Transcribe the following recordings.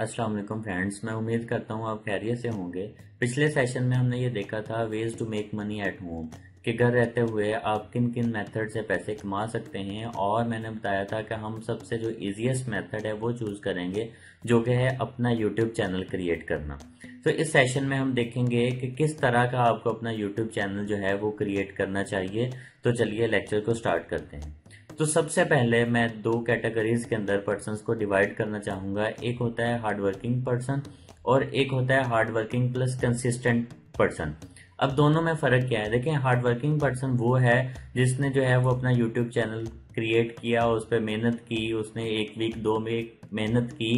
अस्सलाम वालेकुम फ्रेंड्स मैं उम्मीद करता हूँ आप खैरियत से होंगे पिछले सेशन में हमने ये देखा था ways to make money at home कि घर रहते हुए आप किन किन मेथड से पैसे कमा सकते हैं और मैंने बताया था कि हम सबसे जो इजीएस्ट मेथड है वो चूज़ करेंगे जो कि है अपना यूट्यूब चैनल क्रिएट करना तो इस सेशन में हम देखेंगे कि किस तरह का आपको अपना यूट्यूब चैनल जो है वो क्रिएट करना चाहिए तो चलिए लेक्चर को स्टार्ट करते हैं तो सबसे पहले मैं दो कैटेगरीज के अंदर पर्सन को डिवाइड करना चाहूँगा एक होता है हार्ड वर्किंग पर्सन और एक होता है hard working plus consistent person अब दोनों में फ़र्क क्या है देखें हार्ड वर्किंग पर्सन वो है जिसने जो है वो अपना यूट्यूब चैनल क्रिएट किया उस पर मेहनत की उसने एक वीक दो में मेहनत की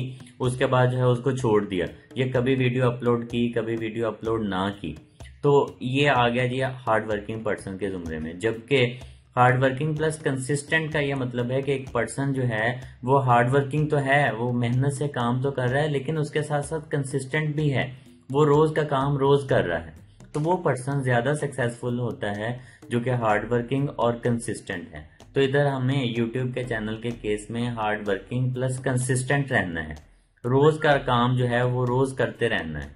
उसके बाद जो है उसको छोड़ दिया ये कभी वीडियो अपलोड की कभी वीडियो अपलोड ना की तो ये आ गया जी हार्ड वर्किंग पर्सन के जुमरे में जबकि हार्ड वर्किंग प्लस कंसिस्टेंट का ये मतलब है कि एक पर्सन जो है वो हार्ड वर्किंग तो है वो मेहनत से काम तो कर रहा है लेकिन उसके साथ साथ कंसिस्टेंट भी है वो रोज का काम रोज कर रहा है तो वो पर्सन ज्यादा सक्सेसफुल होता है जो कि हार्ड वर्किंग और कंसिस्टेंट है तो इधर हमें यूट्यूब के चैनल के केस में हार्ड वर्किंग प्लस कंसिस्टेंट रहना है रोज का काम जो है वो रोज करते रहना है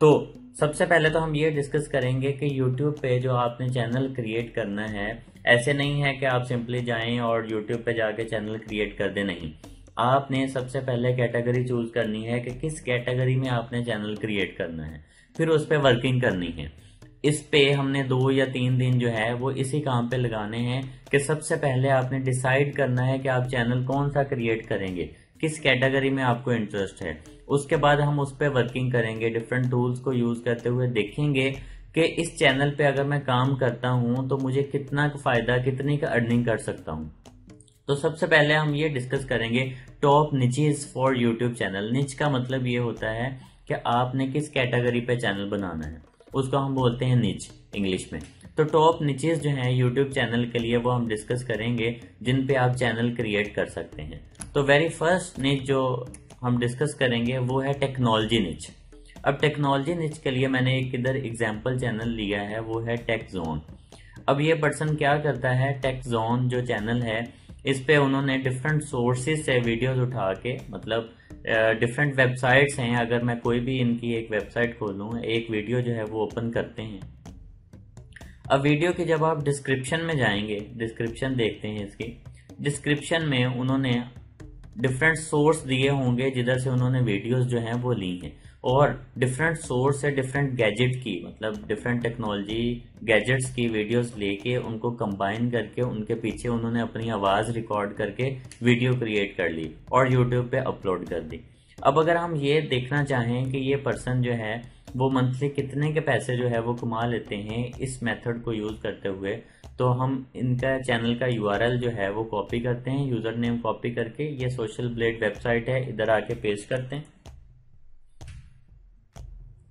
तो सबसे पहले तो हम ये डिस्कस करेंगे कि YouTube पे जो आपने चैनल क्रिएट करना है ऐसे नहीं है कि आप सिंपली जाएं और YouTube पे जाके चैनल क्रिएट कर दें नहीं आपने सबसे पहले कैटेगरी चूज करनी है कि किस कैटेगरी में आपने चैनल क्रिएट करना है फिर उस पर वर्किंग करनी है इस पे हमने दो या तीन दिन जो है वो इसी काम पे लगाने हैं कि सबसे पहले आपने डिसाइड करना है कि आप चैनल कौन सा क्रिएट करेंगे किस कैटेगरी में आपको इंटरेस्ट है उसके बाद हम उस पर वर्किंग करेंगे डिफरेंट टूल्स को यूज करते हुए देखेंगे कि इस चैनल पे अगर मैं काम करता हूँ तो मुझे कितना का फायदा कितनी का अर्निंग कर सकता हूँ तो सबसे पहले हम ये डिस्कस करेंगे top niches for YouTube channel niche का मतलब ये होता है कि आपने किस कैटेगरी पे चैनल बनाना है उसको हम बोलते हैं निच इंग्लिश में तो टॉप निचेज जो हैं यूट्यूब चैनल के लिए वो हम डिस्कस करेंगे जिन पे आप चैनल क्रिएट कर सकते हैं तो वेरी फर्स्ट नीच जो हम डिस्कस करेंगे वो है टेक्नोलॉजी निच अब टेक्नोलॉजी निच के लिए मैंने एक इधर एग्जाम्पल चैनल लिया है वो है टेक जोन अब ये पर्सन क्या करता है टेक जोन जो चैनल है इस पे उन्होंने डिफरेंट सोर्सेज से वीडियोस उठा के मतलब डिफरेंट वेबसाइट्स हैं अगर मैं कोई भी इनकी एक वेबसाइट खोलूँ एक वीडियो जो है वो ओपन करते हैं अब वीडियो के जब आप डिस्क्रिप्शन में जाएंगे डिस्क्रिप्शन देखते हैं इसकी डिस्क्रिप्शन में उन्होंने डिफरेंट सोर्स दिए होंगे जिधर से उन्होंने वीडियोस जो हैं वो ली हैं और डिफरेंट सोर्स से डिफरेंट गैजेट की मतलब डिफरेंट टेक्नोलॉजी गैजेट्स की वीडियोस लेके उनको कंबाइन करके उनके पीछे उन्होंने अपनी आवाज़ रिकॉर्ड करके वीडियो क्रिएट कर ली और यूट्यूब पे अपलोड कर दी अब अगर हम ये देखना चाहें कि ये पर्सन जो है वो मंथली कितने के पैसे जो है वो कमा लेते हैं इस मेथड को यूज़ करते हुए तो हम इनका चैनल का यूआरएल जो है वो कॉपी करते हैं यूज़र नेम कॉपी करके ये सोशल ब्लेड वेबसाइट है इधर आके पेश करते हैं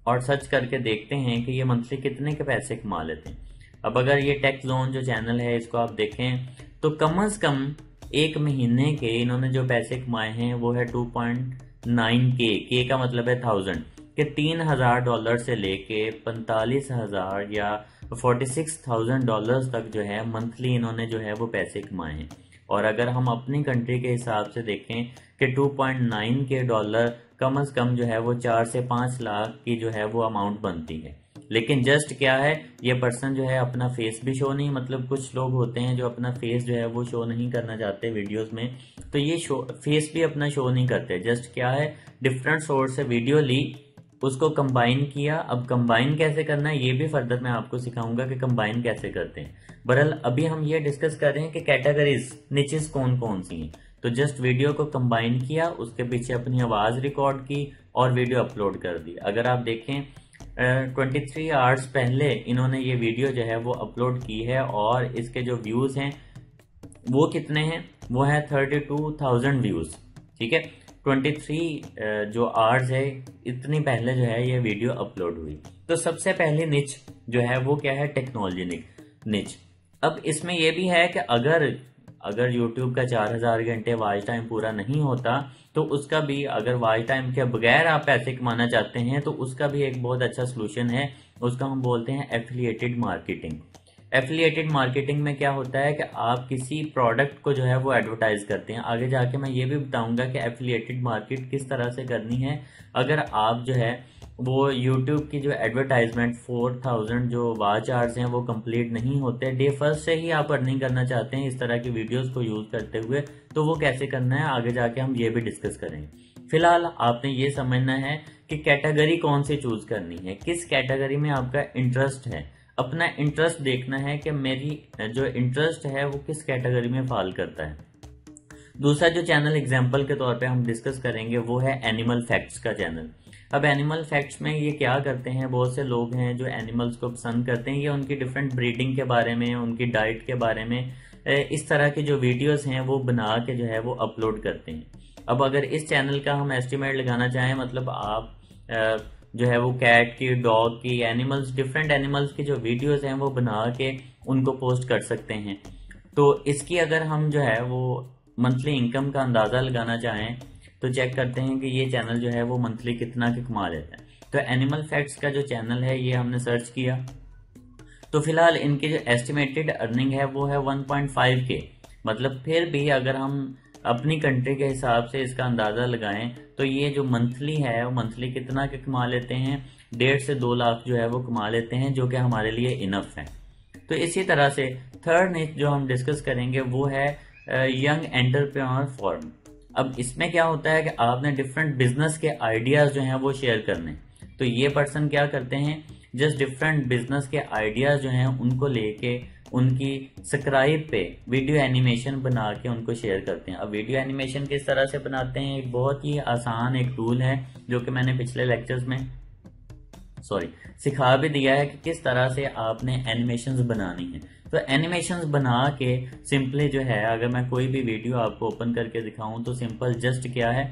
और सर्च करके देखते हैं कि ये मंथली कितने के पैसे कमा लेते हैं अब अगर ये टेक्स जोन जो चैनल है इसको आप देखें तो कम अज कम एक महीने के इन्होंने जो पैसे कमाए हैं वो है टू पॉइंट नाइन के के का मतलब है थाउजेंड कि तीन हज़ार डॉलर से लेके पैंतालीस हज़ार या फोर्टी सिक्स थाउजेंड डॉलर तक जो है मंथली इन्होंने जो है वो पैसे कमाए हैं और अगर हम अपनी कंट्री के हिसाब से देखें कि टू पॉइंट नाइन के डॉलर कम अज़ कम जो है वो चार से पाँच लाख की जो है वो अमाउंट बनती है लेकिन जस्ट क्या है ये पर्सन जो है अपना फेस भी शो नहीं मतलब कुछ लोग होते हैं जो अपना फेस जो है वो शो नहीं करना चाहते वीडियोस में तो ये शो फेस भी अपना शो नहीं करते जस्ट क्या है डिफरेंट सोर्स से वीडियो ली उसको कंबाइन किया अब कंबाइन कैसे करना है ये भी फर्दर मैं आपको सिखाऊंगा कि कंबाइन कैसे करते हैं बरहल अभी हम ये डिस्कस कर रहे हैं कि कैटेगरीज निचेस कौन कौन सी हैं तो जस्ट वीडियो को कंबाइन किया उसके पीछे अपनी आवाज़ रिकॉर्ड की और वीडियो अपलोड कर दी अगर आप देखें ट्वेंटी थ्री आवर्स पहले इन्होंने ये वीडियो जो है वो अपलोड की है और इसके जो व्यूज़ हैं वो कितने हैं वो है थर्टी टू थाउजेंड व्यूज़ ठीक है 23 uh, जो आवर्स है इतनी पहले जो है ये वीडियो अपलोड हुई तो सबसे पहले निच जो है वो क्या है टेक्नोलॉजी निच अब इसमें ये भी है कि अगर अगर YouTube का 4000 घंटे वाच टाइम पूरा नहीं होता तो उसका भी अगर वाच टाइम के बगैर आप पैसे कमाना चाहते हैं तो उसका भी एक बहुत अच्छा सोल्यूशन है उसका हम बोलते हैं एफिलिएटेड मार्केटिंग एफिलिएटेड मार्केटिंग में क्या होता है कि आप किसी प्रोडक्ट को जो है वो एडवर्टाइज करते हैं आगे जाके मैं ये भी बताऊंगा कि एफिलिएटेड मार्केट किस तरह से करनी है अगर आप जो है वो यूट्यूब की जो एडवर्टाइजमेंट फोर थाउजेंड जो वाच आर्स हैं वो कंप्लीट नहीं होते डे फर्स्ट से ही आप अर्निंग करना चाहते हैं इस तरह की वीडियोस को यूज़ करते हुए तो वो कैसे करना है आगे जाके हम ये भी डिस्कस करेंगे फिलहाल आपने ये समझना है कि कैटेगरी कौन सी चूज करनी है किस कैटेगरी में आपका इंटरेस्ट है अपना इंटरेस्ट देखना है कि मेरी जो इंटरेस्ट है वो किस कैटेगरी में फॉल करता है दूसरा जो चैनल एग्जाम्पल के तौर पे हम डिस्कस करेंगे वो है एनिमल फैक्ट्स का चैनल अब एनिमल फैक्ट्स में ये क्या करते हैं बहुत से लोग हैं जो एनिमल्स को पसंद करते हैं ये उनकी डिफरेंट ब्रीडिंग के बारे में उनकी डाइट के बारे में इस तरह के जो वीडियोस हैं वो बना के जो है वो अपलोड करते हैं अब अगर इस चैनल का हम एस्टिमेट लगाना चाहें मतलब आप जो है वो कैट की डॉग की एनिमल्स डिफरेंट एनिमल्स की जो वीडियोस हैं वो बना के उनको पोस्ट कर सकते हैं तो इसकी अगर हम जो है वो मंथली इनकम का अंदाज़ा लगाना चाहें तो चेक करते हैं कि ये चैनल जो है वो मंथली कितना के कमा लेता है तो एनिमल फैक्ट्स का जो चैनल है ये हमने सर्च किया तो फिलहाल इनके जो एस्टिमेटेड अर्निंग है वो है 1.5 के मतलब फिर भी अगर हम अपनी कंट्री के हिसाब से इसका अंदाज़ा लगाएं तो ये जो मंथली है वो मंथली कितना के कमा लेते हैं डेढ़ से दो लाख जो है वो कमा लेते हैं जो कि हमारे लिए इनफ है तो इसी तरह से थर्ड ने जो हम डिस्कस करेंगे वो है यंग एंटरप्रेन्योर फॉर्म अब इसमें क्या होता है कि आपने डिफरेंट बिजनेस के आइडियाज़ जो हैं वो शेयर करने तो ये पर्सन क्या करते हैं जस्ट डिफरेंट बिजनेस के आइडियाज़ जो हैं उनको लेके उनकी स्क्राइब पे वीडियो एनिमेशन बना के उनको शेयर करते हैं अब वीडियो एनिमेशन किस तरह से बनाते हैं एक बहुत ही आसान एक टूल है जो कि मैंने पिछले लेक्चर्स में सॉरी सिखा भी दिया है कि किस तरह से आपने एनिमेशंस बनानी है तो एनिमेशंस बना के सिंपली जो है अगर मैं कोई भी वीडियो आपको ओपन करके दिखाऊं तो सिंपल जस्ट क्या है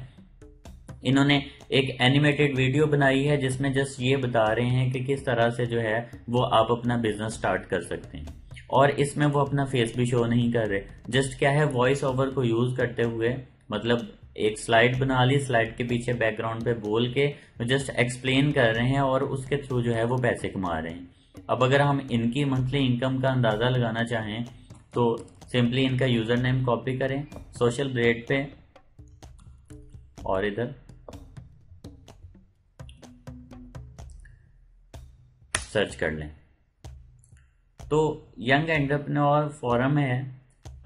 इन्होंने एक एनिमेटेड वीडियो बनाई है जिसमें जस्ट ये बता रहे हैं कि किस तरह से जो है वो आप अपना बिजनेस स्टार्ट कर सकते हैं और इसमें वो अपना फेस भी शो नहीं कर रहे जस्ट क्या है वॉइस ओवर को यूज करते हुए मतलब एक स्लाइड बना ली स्लाइड के पीछे बैकग्राउंड पे बोल के जस्ट एक्सप्लेन कर रहे हैं और उसके थ्रू जो है वो पैसे कमा रहे हैं अब अगर हम इनकी मंथली इनकम का अंदाज़ा लगाना चाहें तो सिंपली इनका यूज़र नेम कॉपी करें सोशल ब्रेड पे और इधर सर्च कर लें तो यंग एंटरप्रेन्योर फॉरम है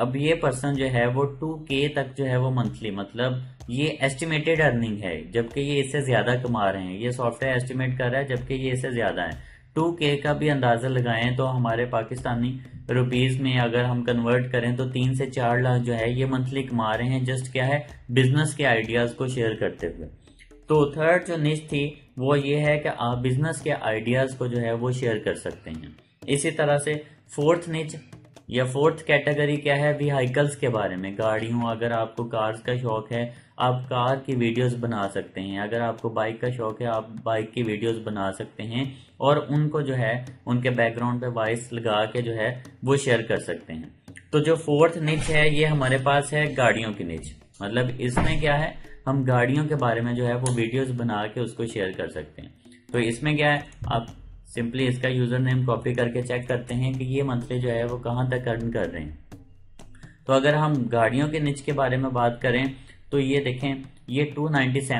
अब ये पर्सन जो है वो टू के तक जो है वो मंथली मतलब ये एस्टिमेटेड अर्निंग है जबकि ये इससे ज्यादा कमा रहे हैं ये सॉफ्टवेयर एस्टिमेट कर रहा है जबकि ये इससे ज्यादा है टू के का भी अंदाजा लगाएं तो हमारे पाकिस्तानी रुपीज में अगर हम कन्वर्ट करें तो तीन से चार लाख जो है ये मंथली कमा रहे हैं जस्ट क्या है बिजनेस के आइडियाज को शेयर करते हुए तो थर्ड जो निश थी वो ये है कि आप बिजनेस के आइडियाज को जो है वो शेयर कर सकते हैं इसी तरह से फोर्थ निच या फोर्थ कैटेगरी क्या है व्हीकल्स के बारे में गाड़ियों अगर आपको कार्स का शौक है आप कार की वीडियोस बना सकते हैं अगर आपको बाइक का शौक है आप बाइक की वीडियोस बना सकते हैं और उनको जो है उनके बैकग्राउंड पे वॉइस लगा के जो है वो शेयर कर सकते हैं तो जो फोर्थ निच है ये हमारे पास है गाड़ियों की निच मतलब इसमें क्या है हम गाड़ियों के बारे में जो है वो वीडियोज बना के उसको शेयर कर सकते हैं तो इसमें क्या है आप सिंपली इसका यूज़र नेम कॉपी करके चेक करते हैं कि ये मंथली जो है वो कहाँ तक अर्न कर रहे हैं तो अगर हम गाड़ियों के निच के बारे में बात करें तो ये देखें ये 297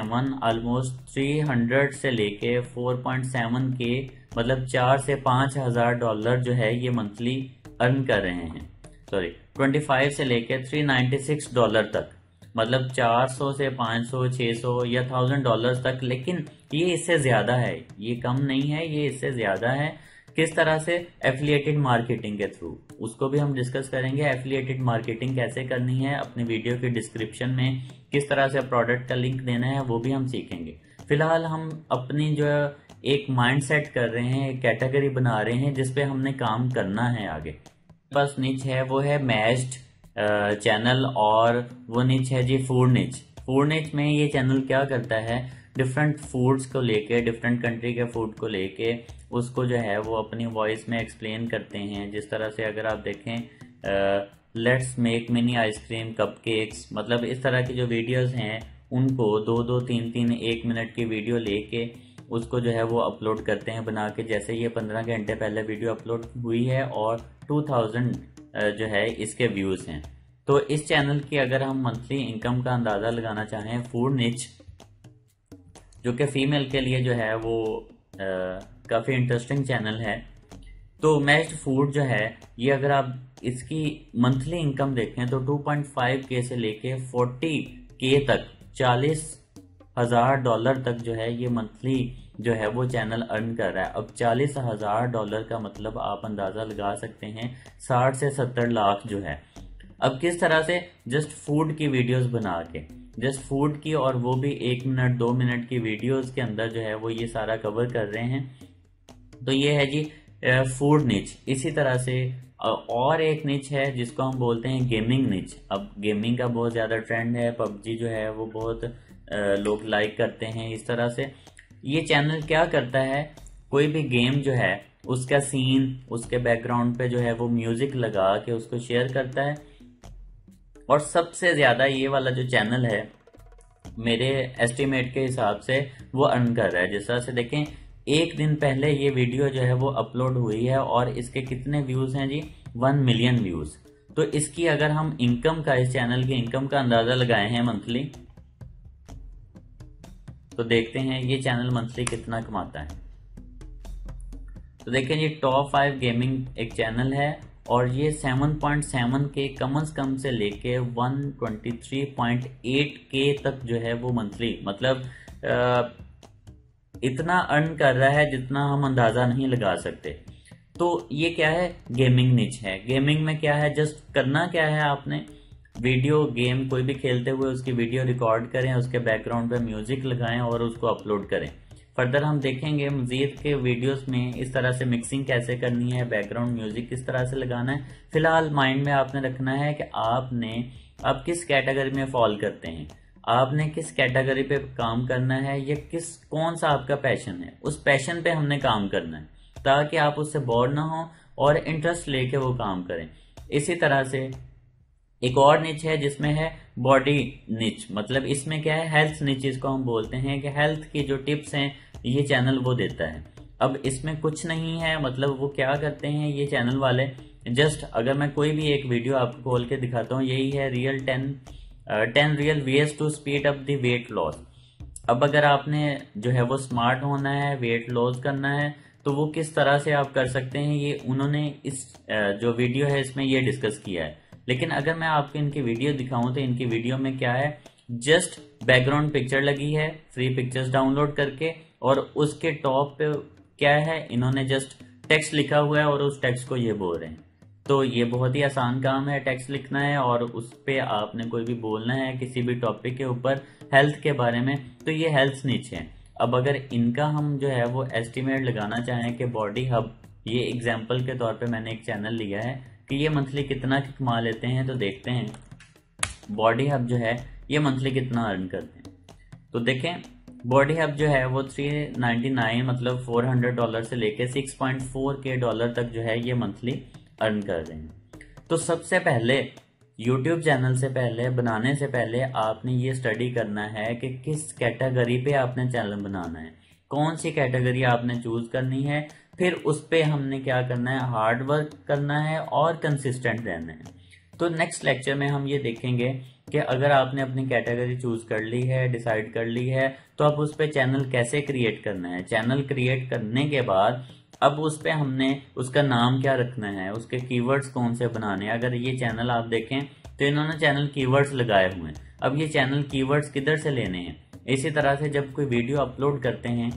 ऑलमोस्ट 300 से लेके 4.7 के मतलब चार से पाँच हज़ार डॉलर जो है ये मंथली अर्न कर रहे हैं सॉरी 25 से लेके 396 डॉलर तक मतलब 400 से 500 600 या थाउजेंड डॉलर तक लेकिन ये इससे ज़्यादा है ये कम नहीं है ये इससे ज़्यादा है किस तरह से एफिलिएटेड मार्केटिंग के थ्रू उसको भी हम डिस्कस करेंगे एफिलिएटेड मार्केटिंग कैसे करनी है अपने वीडियो के डिस्क्रिप्शन में किस तरह से प्रोडक्ट का लिंक देना है वो भी हम सीखेंगे फिलहाल हम अपनी जो एक माइंड सेट कर रहे हैं एक कैटेगरी बना रहे हैं जिसपे हमने काम करना है आगे बस नीच है वो है मैस्ड चैनल और वो निच है जी फोर निच फोर निच में ये चैनल क्या करता है डिफरेंट फूड्स को लेके डिफरेंट कंट्री के फूड को लेके उसको जो है वो अपनी वॉइस में एक्सप्लेन करते हैं जिस तरह से अगर आप देखें let's make mini ice cream cupcakes मतलब इस तरह की जो वीडियोस हैं उनको दो दो तीन तीन एक मिनट की वीडियो लेके उसको जो है वो अपलोड करते हैं बना के जैसे ये पंद्रह घंटे पहले वीडियो अपलोड हुई है और टू थाउजेंड जो है इसके व्यूज़ हैं तो इस चैनल की अगर हम मंथली इनकम का अंदाज़ा लगाना चाहें फूड निच जो कि फीमेल के लिए जो है वो काफ़ी इंटरेस्टिंग चैनल है तो मैच्ड फूड जो है ये अगर आप इसकी मंथली इनकम देखें तो 2.5 के से लेके 40 के तक चालीस हज़ार डॉलर तक जो है ये मंथली जो है वो चैनल अर्न कर रहा है अब चालीस हज़ार डॉलर का मतलब आप अंदाज़ा लगा सकते हैं साठ से सत्तर लाख जो है अब किस तरह से जस्ट फूड की वीडियोस बना के जस्ट फूड की और वो भी एक मिनट दो मिनट की वीडियोस के अंदर जो है वो ये सारा कवर कर रहे हैं तो ये है जी फूड निच इसी तरह से और एक निच है जिसको हम बोलते हैं गेमिंग निच अब गेमिंग का बहुत ज़्यादा ट्रेंड है पबजी जो है वो बहुत लोग लाइक करते हैं इस तरह से ये चैनल क्या करता है कोई भी गेम जो है उसका सीन उसके बैकग्राउंड पे जो है वो म्यूजिक लगा के उसको शेयर करता है और सबसे ज़्यादा ये वाला जो चैनल है मेरे एस्टिमेट के हिसाब से वो अर्न कर रहा है जिस तरह से देखें एक दिन पहले ये वीडियो जो है वो अपलोड हुई है और इसके कितने व्यूज़ हैं जी वन मिलियन व्यूज़ तो इसकी अगर हम इनकम का इस चैनल की इनकम का अंदाज़ा लगाए हैं मंथली तो देखते हैं ये चैनल मंथली कितना कमाता है तो देखें ये टॉप फाइव गेमिंग एक चैनल है और ये 7.7 के कम अज कम से लेके 123.8 के तक जो है वो मंथली मतलब इतना अर्न कर रहा है जितना हम अंदाज़ा नहीं लगा सकते तो ये क्या है गेमिंग निच है गेमिंग में क्या है जस्ट करना क्या है आपने वीडियो गेम कोई भी खेलते हुए उसकी वीडियो रिकॉर्ड करें उसके बैकग्राउंड पे म्यूजिक लगाएं और उसको अपलोड करें फर्दर हम देखेंगे मजीद के वीडियोस में इस तरह से मिक्सिंग कैसे करनी है बैकग्राउंड म्यूजिक किस तरह से लगाना है फिलहाल माइंड में आपने रखना है कि आपने आप किस कैटेगरी में फॉल करते हैं आपने किस कैटेगरी पे काम करना है या किस कौन सा आपका पैशन है उस पैशन पे हमने काम करना है ताकि आप उससे बोर ना हो और इंटरेस्ट लेके वो काम करें इसी तरह से एक और निच है जिसमें है बॉडी निच मतलब इसमें क्या है हेल्थ निच इसको हम बोलते हैं कि हेल्थ की जो टिप्स हैं ये चैनल वो देता है अब इसमें कुछ नहीं है मतलब वो क्या करते हैं ये चैनल वाले जस्ट अगर मैं कोई भी एक वीडियो आपको खोल के दिखाता हूँ यही है real ten ten real ways to speed up the weight loss अब अगर आपने जो है वो स्मार्ट होना है वेट लॉस करना है तो वो किस तरह से आप कर सकते हैं ये उन्होंने इस जो वीडियो है इसमें ये डिस्कस किया है लेकिन अगर मैं आपको इनकी वीडियो दिखाऊं तो इनकी वीडियो में क्या है जस्ट बैकग्राउंड पिक्चर लगी है फ्री पिक्चर्स डाउनलोड करके और उसके टॉप पे क्या है इन्होंने जस्ट टेक्स्ट लिखा हुआ है और उस टेक्स्ट को ये बोल रहे हैं तो ये बहुत ही आसान काम है टेक्स्ट लिखना है और उस पर आपने कोई भी बोलना है किसी भी टॉपिक के ऊपर हेल्थ के बारे में तो ये हेल्थ नीचे है अब अगर इनका हम जो है वो एस्टिमेट लगाना चाहें कि बॉडी हब ये एग्जाम्पल के तौर पे मैंने एक चैनल लिया है कि ये मंथली कितना कमा लेते हैं तो देखते हैं बॉडी हब जो है ये मंथली कितना अर्न करते हैं तो देखें बॉडी हब जो है वो 399 मतलब 400 डॉलर से लेके 6.4 के डॉलर तक जो है ये मंथली अर्न कर रहे हैं तो सबसे पहले YouTube चैनल से पहले बनाने से पहले आपने ये स्टडी करना है कि किस कैटेगरी पे आपने चैनल बनाना है कौन सी कैटेगरी आपने चूज करनी है फिर उस पर हमने क्या करना है हार्ड वर्क करना है और कंसिस्टेंट रहना है तो नेक्स्ट लेक्चर में हम ये देखेंगे कि अगर आपने अपनी कैटेगरी चूज कर ली है डिसाइड कर ली है तो अब उस पर चैनल कैसे क्रिएट करना है चैनल क्रिएट करने के बाद अब उस पर हमने उसका नाम क्या रखना है उसके कीवर्ड्स कौन से बनाने हैं अगर ये चैनल आप देखें तो इन्होंने चैनल कीवर्ड्स लगाए हुए हैं अब ये चैनल कीवर्ड्स किधर से लेने हैं इसी तरह से जब कोई वीडियो अपलोड करते हैं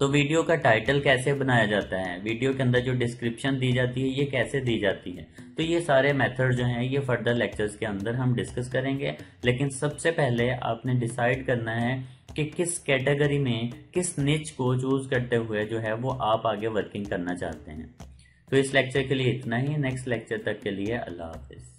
तो वीडियो का टाइटल कैसे बनाया जाता है वीडियो के अंदर जो डिस्क्रिप्शन दी जाती है ये कैसे दी जाती है तो ये सारे मेथड जो हैं ये फर्दर लेक्चर्स के अंदर हम डिस्कस करेंगे लेकिन सबसे पहले आपने डिसाइड करना है कि किस कैटेगरी में किस निच को चूज करते हुए जो है वो आप आगे वर्किंग करना चाहते हैं तो इस लेक्चर के लिए इतना ही नेक्स्ट लेक्चर तक के लिए अल्लाह हाफिज़